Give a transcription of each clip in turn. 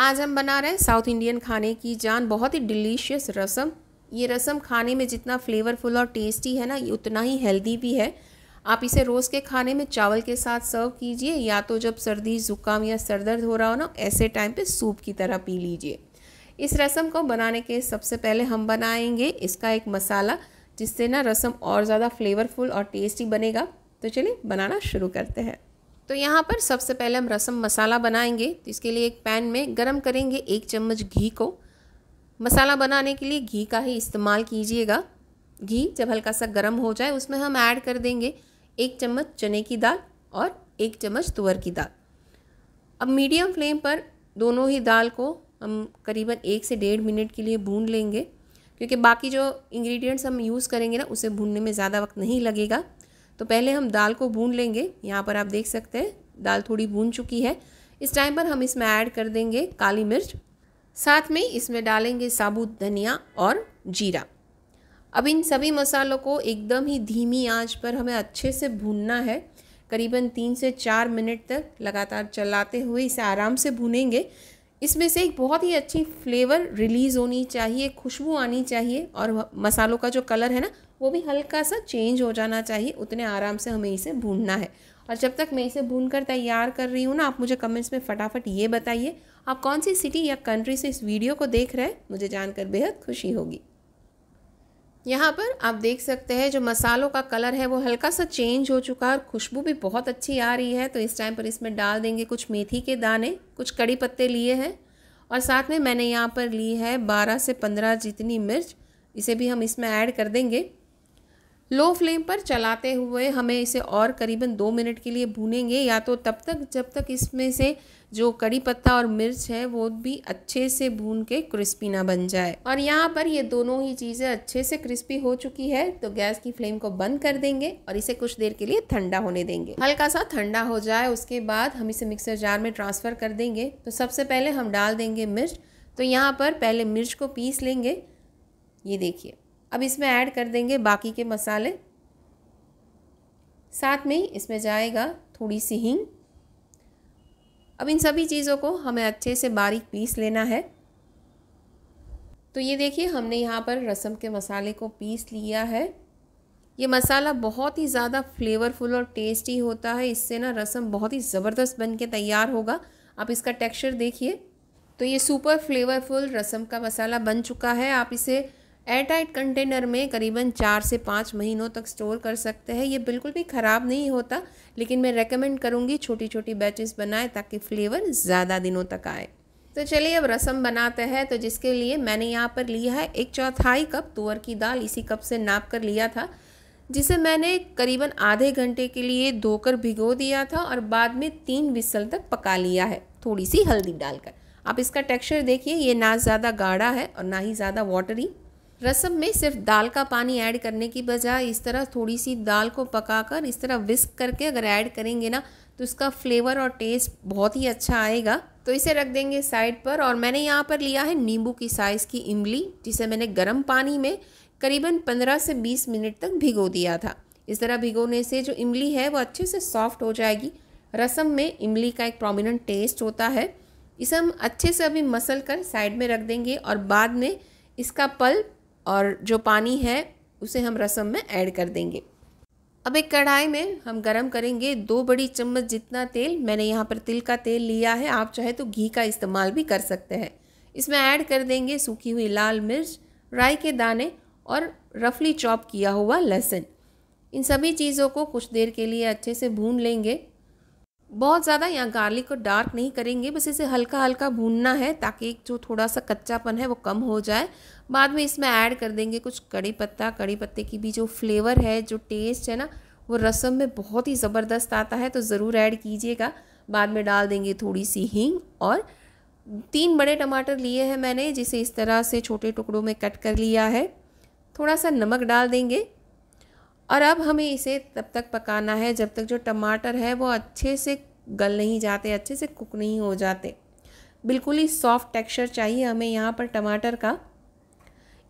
आज हम बना रहे हैं साउथ इंडियन खाने की जान बहुत ही डिलीशियस रसम ये रसम खाने में जितना फ्लेवरफुल और टेस्टी है ना ये उतना ही हेल्दी भी है आप इसे रोज़ के खाने में चावल के साथ सर्व कीजिए या तो जब सर्दी ज़ुकाम या सर दर्द हो रहा हो ना ऐसे टाइम पे सूप की तरह पी लीजिए इस रसम को बनाने के सबसे पहले हम बनाएंगे इसका एक मसाला जिससे ना रसम और ज़्यादा फ्लेवरफुल और टेस्टी बनेगा तो चलिए बनाना शुरू करते हैं तो यहाँ पर सबसे पहले हम रसम मसाला बनाएंगे तो इसके लिए एक पैन में गरम करेंगे एक चम्मच घी को मसाला बनाने के लिए घी का ही इस्तेमाल कीजिएगा घी जब हल्का सा गर्म हो जाए उसमें हम ऐड कर देंगे एक चम्मच चने की दाल और एक चम्मच तुअर की दाल अब मीडियम फ्लेम पर दोनों ही दाल को हम करीबन एक से डेढ़ मिनट के लिए भून लेंगे क्योंकि बाकी जो इंग्रेडिएंट्स हम यूज़ करेंगे ना उसे भूनने में ज़्यादा वक्त नहीं लगेगा तो पहले हम दाल को भून लेंगे यहाँ पर आप देख सकते हैं दाल थोड़ी भून चुकी है इस टाइम पर हम इसमें ऐड कर देंगे काली मिर्च साथ में इसमें डालेंगे साबुत धनिया और जीरा अब इन सभी मसालों को एकदम ही धीमी आंच पर हमें अच्छे से भूनना है करीबन तीन से चार मिनट तक लगातार चलाते हुए इसे आराम से भूनेंगे इसमें से एक बहुत ही अच्छी फ्लेवर रिलीज़ होनी चाहिए खुशबू आनी चाहिए और मसालों का जो कलर है ना वो भी हल्का सा चेंज हो जाना चाहिए उतने आराम से हमें इसे भूनना है और जब तक मैं इसे भून कर तैयार कर रही हूँ ना आप मुझे कमेंट्स में फटाफट ये बताइए आप कौन सी सिटी या कंट्री से इस वीडियो को देख रहे हैं मुझे जानकर बेहद खुशी होगी यहाँ पर आप देख सकते हैं जो मसालों का कलर है वो हल्का सा चेंज हो चुका है और खुशबू भी बहुत अच्छी आ रही है तो इस टाइम पर इसमें डाल देंगे कुछ मेथी के दाने कुछ कड़ी पत्ते लिए हैं और साथ में मैंने यहाँ पर ली है बारह से पंद्रह जितनी मिर्च इसे भी हम इसमें ऐड कर देंगे लो फ्लेम पर चलाते हुए हमें इसे और करीबन दो मिनट के लिए भूनेंगे या तो तब तक जब तक इसमें से जो कड़ी पत्ता और मिर्च है वो भी अच्छे से भून के क्रिस्पी ना बन जाए और यहाँ पर ये दोनों ही चीज़ें अच्छे से क्रिस्पी हो चुकी है तो गैस की फ्लेम को बंद कर देंगे और इसे कुछ देर के लिए ठंडा होने देंगे हल्का सा ठंडा हो जाए उसके बाद हम इसे मिक्सर जार में ट्रांसफ़र कर देंगे तो सबसे पहले हम डाल देंगे मिर्च तो यहाँ पर पहले मिर्च को पीस लेंगे ये देखिए अब इसमें ऐड कर देंगे बाकी के मसाले साथ में इसमें जाएगा थोड़ी सी हींग अब इन सभी चीज़ों को हमें अच्छे से बारीक पीस लेना है तो ये देखिए हमने यहाँ पर रसम के मसाले को पीस लिया है ये मसाला बहुत ही ज़्यादा फ्लेवरफुल और टेस्टी होता है इससे ना रसम बहुत ही ज़बरदस्त बन के तैयार होगा आप इसका टेक्सचर देखिए तो ये सुपर फ्लेवरफुल रसम का मसाला बन चुका है आप इसे एयरटाइट कंटेनर में करीबन चार से पाँच महीनों तक स्टोर कर सकते हैं ये बिल्कुल भी ख़राब नहीं होता लेकिन मैं रेकमेंड करूँगी छोटी छोटी बैचेस बनाए ताकि फ्लेवर ज़्यादा दिनों तक आए तो चलिए अब रसम बनाते हैं तो जिसके लिए मैंने यहाँ पर लिया है एक चौथाई कप तुअर की दाल इसी कप से नाप कर लिया था जिसे मैंने करीबन आधे घंटे के लिए धोकर भिगो दिया था और बाद में तीन विसल तक पका लिया है थोड़ी सी हल्दी डालकर आप इसका टेक्सचर देखिए ये ना ज़्यादा गाढ़ा है और ना ही ज़्यादा वाटरी रसम में सिर्फ दाल का पानी ऐड करने की बजाय इस तरह थोड़ी सी दाल को पकाकर इस तरह विस्क करके अगर ऐड करेंगे ना तो इसका फ्लेवर और टेस्ट बहुत ही अच्छा आएगा तो इसे रख देंगे साइड पर और मैंने यहाँ पर लिया है नींबू की साइज़ की इमली जिसे मैंने गर्म पानी में करीबन 15 से 20 मिनट तक भिगो दिया था इस तरह भिगोने से जो इमली है वो अच्छे से सॉफ्ट हो जाएगी रसम में इमली का एक प्रोमिनेंट टेस्ट होता है इसे हम अच्छे से अभी मसल कर साइड में रख देंगे और बाद में इसका पल्प और जो पानी है उसे हम रसम में ऐड कर देंगे अब एक कढ़ाई में हम गरम करेंगे दो बड़ी चम्मच जितना तेल मैंने यहाँ पर तिल का तेल लिया है आप चाहे तो घी का इस्तेमाल भी कर सकते हैं इसमें ऐड कर देंगे सूखी हुई लाल मिर्च राई के दाने और रफली चॉप किया हुआ लहसुन इन सभी चीज़ों को कुछ देर के लिए अच्छे से भून लेंगे बहुत ज़्यादा यहाँ गार्लिक को डार्क नहीं करेंगे बस इसे हल्का हल्का भूनना है ताकि जो थोड़ा सा कच्चापन है वो कम हो जाए बाद में इसमें ऐड कर देंगे कुछ कड़ी पत्ता कड़ी पत्ते की भी जो फ्लेवर है जो टेस्ट है ना वो रसम में बहुत ही ज़बरदस्त आता है तो ज़रूर ऐड कीजिएगा बाद में डाल देंगे थोड़ी सी हींग और तीन बड़े टमाटर लिए हैं मैंने जिसे इस तरह से छोटे टुकड़ों में कट कर लिया है थोड़ा सा नमक डाल देंगे और अब हमें इसे तब तक पकाना है जब तक जो टमाटर है वो अच्छे से गल नहीं जाते अच्छे से कुक नहीं हो जाते बिल्कुल ही सॉफ्ट टेक्सचर चाहिए हमें यहाँ पर टमाटर का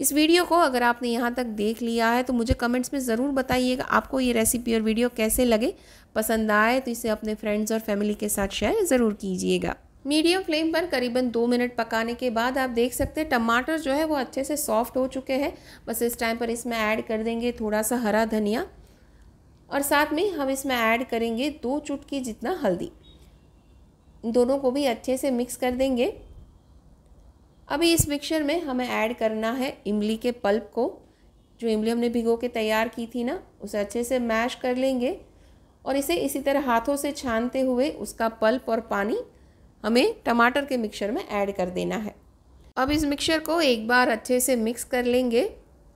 इस वीडियो को अगर आपने यहाँ तक देख लिया है तो मुझे कमेंट्स में ज़रूर बताइएगा आपको ये रेसिपी और वीडियो कैसे लगे पसंद आए तो इसे अपने फ्रेंड्स और फैमिली के साथ शेयर ज़रूर कीजिएगा मीडियम फ्लेम पर करीबन दो मिनट पकाने के बाद आप देख सकते हैं टमाटर जो है वो अच्छे से सॉफ्ट हो चुके हैं बस इस टाइम पर इसमें ऐड कर देंगे थोड़ा सा हरा धनिया और साथ में हम इसमें ऐड करेंगे दो चुटकी जितना हल्दी दोनों को भी अच्छे से मिक्स कर देंगे अभी इस मिक्सचर में हमें ऐड करना है इमली के पल्प को जो इमली हमने भिगो के तैयार की थी ना उसे अच्छे से मैश कर लेंगे और इसे इसी तरह हाथों से छानते हुए उसका पल्प और पानी हमें टमाटर के मिक्सर में ऐड कर देना है अब इस मिक्सर को एक बार अच्छे से मिक्स कर लेंगे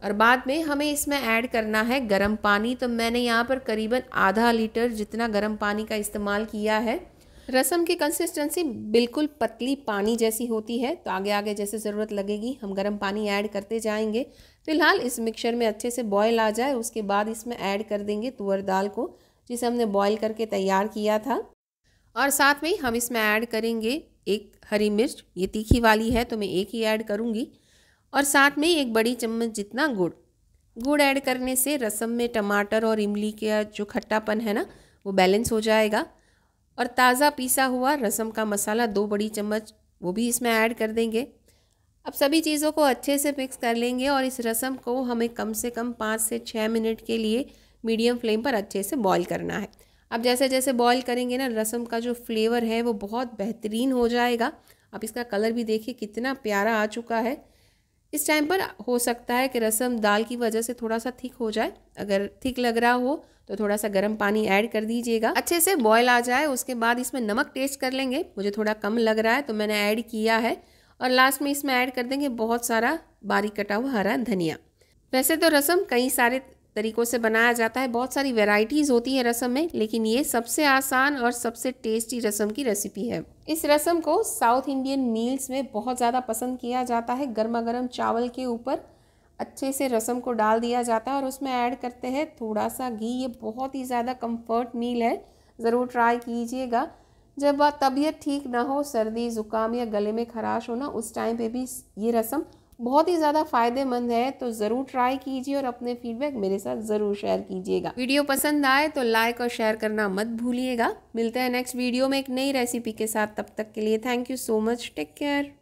और बाद में हमें इसमें ऐड करना है गर्म पानी तो मैंने यहाँ पर करीबन आधा लीटर जितना गर्म पानी का इस्तेमाल किया है रसम की कंसिस्टेंसी बिल्कुल पतली पानी जैसी होती है तो आगे आगे जैसे ज़रूरत लगेगी हम गर्म पानी ऐड करते जाएंगे फिलहाल इस मिक्सर में अच्छे से बॉयल आ जाए उसके बाद इसमें ऐड कर देंगे तुअर दाल को जिसे हमने बॉयल करके तैयार किया था और साथ में हम इसमें ऐड करेंगे एक हरी मिर्च ये तीखी वाली है तो मैं एक ही ऐड करूँगी और साथ में एक बड़ी चम्मच जितना गुड़ गुड़ ऐड करने से रसम में टमाटर और इमली का जो खट्टापन है ना वो बैलेंस हो जाएगा और ताज़ा पीसा हुआ रसम का मसाला दो बड़ी चम्मच वो भी इसमें ऐड कर देंगे अब सभी चीज़ों को अच्छे से मिक्स कर लेंगे और इस रसम को हमें कम से कम पाँच से छः मिनट के लिए मीडियम फ्लेम पर अच्छे से बॉईल करना है अब जैसे जैसे बॉईल करेंगे ना रसम का जो फ्लेवर है वो बहुत बेहतरीन हो जाएगा आप इसका कलर भी देखिए कितना प्यारा आ चुका है इस टाइम पर हो सकता है कि रसम दाल की वजह से थोड़ा सा थिक हो जाए अगर थिक लग रहा हो तो थोड़ा सा गर्म पानी ऐड कर दीजिएगा अच्छे से बॉयल आ जाए उसके बाद इसमें नमक टेस्ट कर लेंगे मुझे थोड़ा कम लग रहा है तो मैंने ऐड किया है और लास्ट में इसमें ऐड कर देंगे बहुत सारा बारीक कटा हुआ हरा धनिया वैसे तो रसम कई सारे तरीक़ों से बनाया जाता है बहुत सारी वेराइटीज़ होती है रसम में लेकिन ये सबसे आसान और सबसे टेस्टी रसम की रेसिपी है इस रसम को साउथ इंडियन मील्स में बहुत ज़्यादा पसंद किया जाता है गर्मा गर्म चावल के ऊपर अच्छे से रसम को डाल दिया जाता है और उसमें ऐड करते हैं थोड़ा सा घी ये बहुत ही ज़्यादा कम्फर्ट मील है ज़रूर ट्राई कीजिएगा जब तबीयत ठीक ना हो सर्दी ज़ुकाम या गले में खराश होना उस टाइम पे भी ये रसम बहुत ही ज़्यादा फ़ायदेमंद है तो ज़रूर ट्राई कीजिए और अपने फीडबैक मेरे साथ ज़रूर शेयर कीजिएगा वीडियो पसंद आए तो लाइक और शेयर करना मत भूलिएगा मिलते हैं नेक्स्ट वीडियो में एक नई रेसिपी के साथ तब तक के लिए thank you so much take care